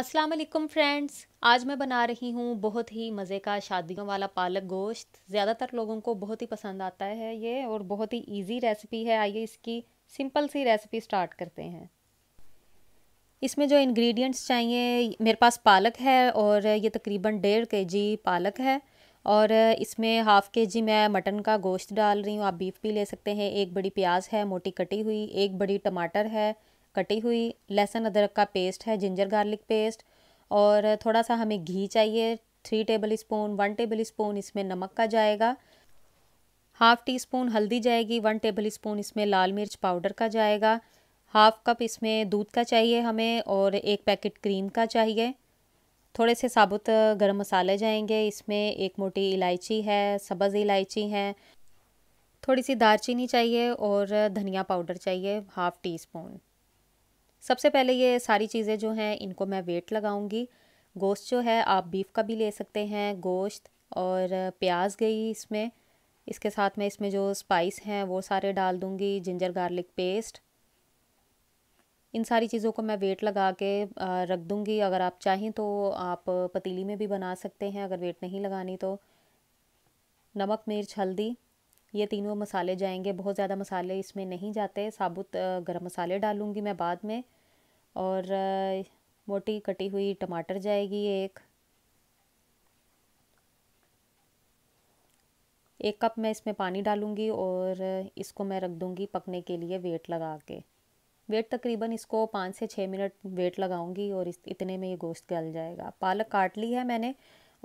अस्सलाम वालेकुम फ्रेंड्स आज मैं बना रही हूँ बहुत ही मज़े का शादियों वाला पालक गोश्त ज़्यादातर लोगों को बहुत ही पसंद आता है ये और बहुत ही इजी रेसिपी है आइए इसकी सिंपल सी रेसिपी स्टार्ट करते हैं इसमें जो इंग्रेडिएंट्स चाहिए मेरे पास पालक है और ये तकरीबन डेढ़ के जी पालक है और इसमें हाफ़ के जी मैं मटन का गोश्त डाल रही हूँ आप बीफ भी ले सकते हैं एक बड़ी प्याज है मोटी कटी हुई एक बड़ी टमाटर है कटी हुई लहसुन अदरक का पेस्ट है जिंजर गार्लिक पेस्ट और थोड़ा सा हमें घी चाहिए three tablespoon one tablespoon इसमें नमक का जाएगा हाफ़ टी स्पून हल्दी जाएगी वन टेबल स्पून इसमें लाल मिर्च पाउडर का जाएगा हाफ़ कप इसमें दूध का चाहिए हमें और एक पैकेट क्रीम का चाहिए थोड़े से साबुत गरम मसाले जाएंगे इसमें एक मोटी इलायची है सब्ज़ इलायची है थोड़ी सी दारचीनी चाहिए और धनिया पाउडर चाहिए हाफ़ टी स्पून सबसे पहले ये सारी चीज़ें जो हैं इनको मैं वेट लगाऊंगी गोश्त जो है आप बीफ का भी ले सकते हैं गोश्त और प्याज गई इसमें इसके साथ में इसमें जो स्पाइस हैं वो सारे डाल दूँगी जिंजर गार्लिक पेस्ट इन सारी चीज़ों को मैं वेट लगा के रख दूँगी अगर आप चाहें तो आप पतीली में भी बना सकते हैं अगर वेट नहीं लगानी तो नमक मिर्च हल्दी ये तीनों मसाले जाएंगे बहुत ज़्यादा मसाले इसमें नहीं जाते साबुत गरम मसाले डालूंगी मैं बाद में और मोटी कटी हुई टमाटर जाएगी एक एक कप मैं इसमें पानी डालूँगी और इसको मैं रख दूँगी पकने के लिए वेट लगा के वेट तकरीबन इसको पाँच से छः मिनट वेट लगाऊंगी और इस इतने में ये गोश्त गल जाएगा पालक काट ली है मैंने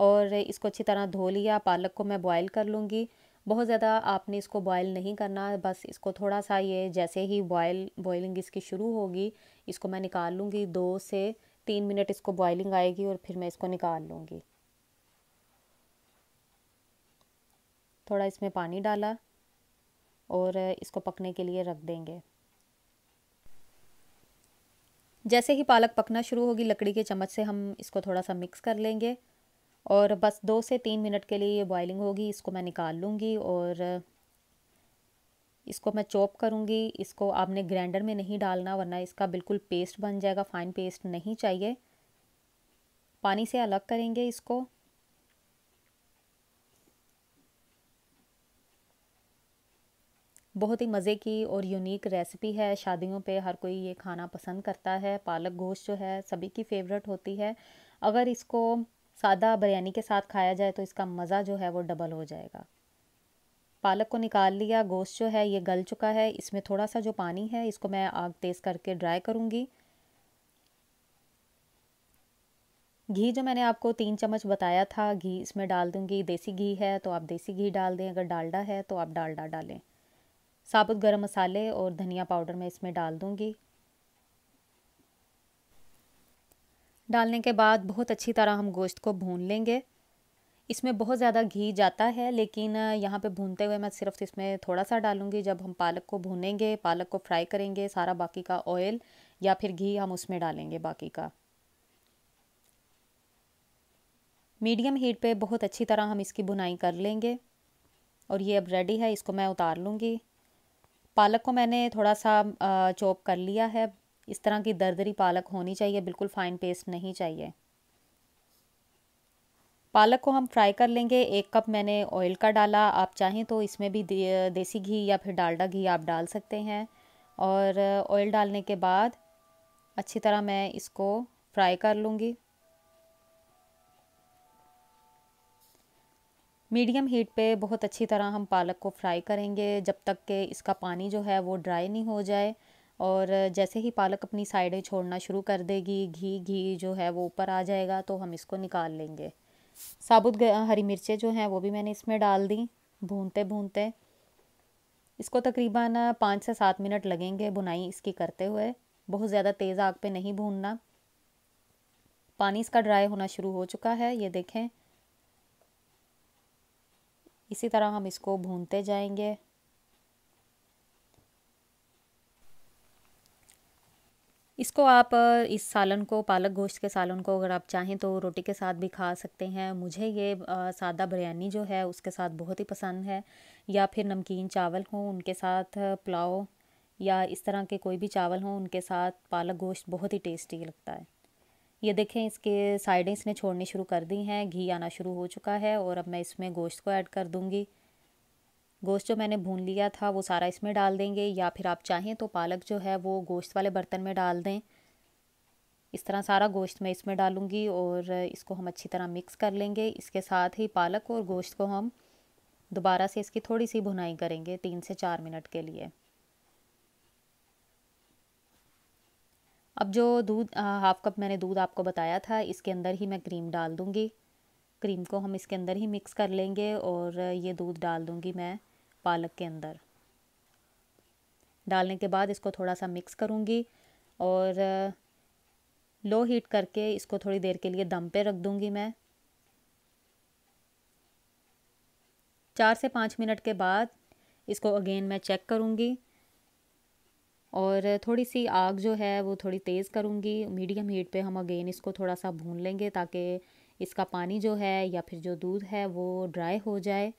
और इसको अच्छी तरह धो लिया पालक को मैं बॉईल कर लूँगी बहुत ज़्यादा आपने इसको बॉयल नहीं करना बस इसको थोड़ा सा ये जैसे ही बॉयल बॉयलिंग इसकी शुरू होगी इसको मैं निकाल लूँगी दो से तीन मिनट इसको बॉयलिंग आएगी और फिर मैं इसको निकाल लूँगी थोड़ा इसमें पानी डाला और इसको पकने के लिए रख देंगे जैसे ही पालक पकना शुरू होगी लकड़ी के चम्मच से हम इसको थोड़ा सा मिक्स कर लेंगे और बस दो से तीन मिनट के लिए ये बॉइलिंग होगी इसको मैं निकाल लूँगी और इसको मैं चॉप करूँगी इसको आपने ग्राइंडर में नहीं डालना वरना इसका बिल्कुल पेस्ट बन जाएगा फाइन पेस्ट नहीं चाहिए पानी से अलग करेंगे इसको बहुत ही मज़े की और यूनिक रेसिपी है शादियों पे हर कोई ये खाना पसंद करता है पालक गोश्त जो है सभी की फेवरेट होती है अगर इसको सादा बिरयानी के साथ खाया जाए तो इसका मज़ा जो है वो डबल हो जाएगा पालक को निकाल लिया गोश्त जो है ये गल चुका है इसमें थोड़ा सा जो पानी है इसको मैं आग तेज़ करके ड्राई करूँगी घी जो मैंने आपको तीन चम्मच बताया था घी इसमें डाल दूँगी देसी घी है तो आप देसी घी डाल दें अगर डालडा है तो आप डालडा डालें साबुत गर्म मसाले और धनिया पाउडर मैं इसमें डाल दूँगी डालने के बाद बहुत अच्छी तरह हम गोश्त को भून लेंगे इसमें बहुत ज़्यादा घी जाता है लेकिन यहाँ पे भूनते हुए मैं सिर्फ इसमें थोड़ा सा डालूँगी जब हम पालक को भूनेंगे पालक को फ्राई करेंगे सारा बाकी का ऑयल या फिर घी हम उसमें डालेंगे बाकी का मीडियम हीट पे बहुत अच्छी तरह हम इसकी भुनाई कर लेंगे और ये अब रेडी है इसको मैं उतार लूँगी पालक को मैंने थोड़ा सा चॉप कर लिया है इस तरह की दरदरी पालक होनी चाहिए बिल्कुल फाइन पेस्ट नहीं चाहिए पालक को हम फ्राई कर लेंगे एक कप मैंने ऑयल का डाला आप चाहें तो इसमें भी देसी घी या फिर डालडा घी आप डाल सकते हैं और ऑयल डालने के बाद अच्छी तरह मैं इसको फ्राई कर लूँगी मीडियम हीट पे बहुत अच्छी तरह हम पालक को फ्राई करेंगे जब तक के इसका पानी जो है वो ड्राई नहीं हो जाए और जैसे ही पालक अपनी साइडें छोड़ना शुरू कर देगी घी घी जो है वो ऊपर आ जाएगा तो हम इसको निकाल लेंगे साबुत हरी मिर्चें जो हैं वो भी मैंने इसमें डाल दी भूनते भूनते इसको तकरीबन पाँच से सात मिनट लगेंगे बुनाई इसकी करते हुए बहुत ज़्यादा तेज़ आग पे नहीं भूनना पानी इसका ड्राई होना शुरू हो चुका है ये देखें इसी तरह हम इसको भूनते जाएंगे इसको आप इस सालन को पालक गोश्त के सालन को अगर आप चाहें तो रोटी के साथ भी खा सकते हैं मुझे ये सादा बिरयानी जो है उसके साथ बहुत ही पसंद है या फिर नमकीन चावल हों उनके साथ पुलाव या इस तरह के कोई भी चावल हों उनके साथ पालक गोश्त बहुत ही टेस्टी लगता है ये देखें इसके साइडें इसने छोड़नी शुरू कर दी हैं घी आना शुरू हो चुका है और अब मैं इसमें गोश्त को ऐड कर दूँगी गोश्त जो मैंने भून लिया था वो सारा इसमें डाल देंगे या फिर आप चाहें तो पालक जो है वो गोश्त वाले बर्तन में डाल दें इस तरह सारा गोश्त मैं इसमें डालूँगी और इसको हम अच्छी तरह मिक्स कर लेंगे इसके साथ ही पालक और गोश्त को हम दोबारा से इसकी थोड़ी सी भुनाई करेंगे तीन से चार मिनट के लिए अब जो दूध हाफ़ कप मैंने दूध आपको बताया था इसके अंदर ही मैं क्रीम डाल दूँगी क्रीम को हम इसके अंदर ही मिक्स कर लेंगे और ये दूध डाल दूँगी मैं पालक के अंदर डालने के बाद इसको थोड़ा सा मिक्स करूँगी और लो हीट करके इसको थोड़ी देर के लिए दम पे रख दूँगी मैं चार से पाँच मिनट के बाद इसको अगेन मैं चेक करूँगी और थोड़ी सी आग जो है वो थोड़ी तेज़ करूँगी मीडियम हीट पे हम अगेन इसको थोड़ा सा भून लेंगे ताकि इसका पानी जो है या फिर जो दूध है वो ड्राई हो जाए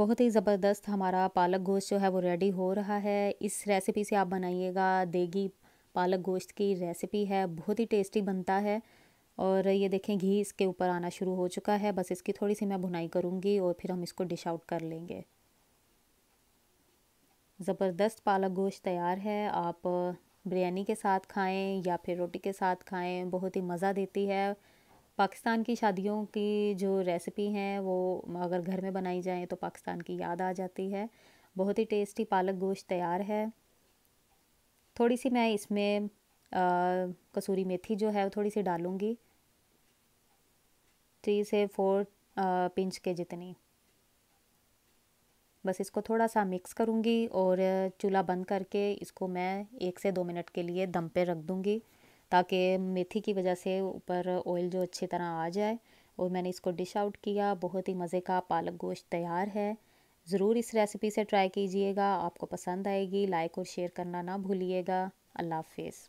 बहुत ही ज़बरदस्त हमारा पालक गोश्त जो है वो रेडी हो रहा है इस रेसिपी से आप बनाइएगा देगी पालक गोश्त की रेसिपी है बहुत ही टेस्टी बनता है और ये देखें घी इसके ऊपर आना शुरू हो चुका है बस इसकी थोड़ी सी मैं भुनाई करूँगी और फिर हम इसको डिश आउट कर लेंगे ज़बरदस्त पालक गोश्त तैयार है आप बिरयानी के साथ खाएं या फिर रोटी के साथ खाएं बहुत ही मज़ा देती है पाकिस्तान की शादियों की जो रेसिपी हैं वो अगर घर में बनाई जाए तो पाकिस्तान की याद आ जाती है बहुत ही टेस्टी पालक गोश्त तैयार है थोड़ी सी मैं इसमें कसूरी मेथी जो है वो थोड़ी सी डालूँगी थ्री से फोर पिंच के जितनी बस इसको थोड़ा सा मिक्स करूँगी और चूल्हा बंद करके इसको मैं एक से दो मिनट के लिए दम पे रख दूँगी ताकि मेथी की वजह से ऊपर ऑयल जो अच्छी तरह आ जाए और मैंने इसको डिश आउट किया बहुत ही मज़े का पालक गोश्त तैयार है ज़रूर इस रेसिपी से ट्राई कीजिएगा आपको पसंद आएगी लाइक और शेयर करना ना भूलिएगा अल्लाह हाफिज़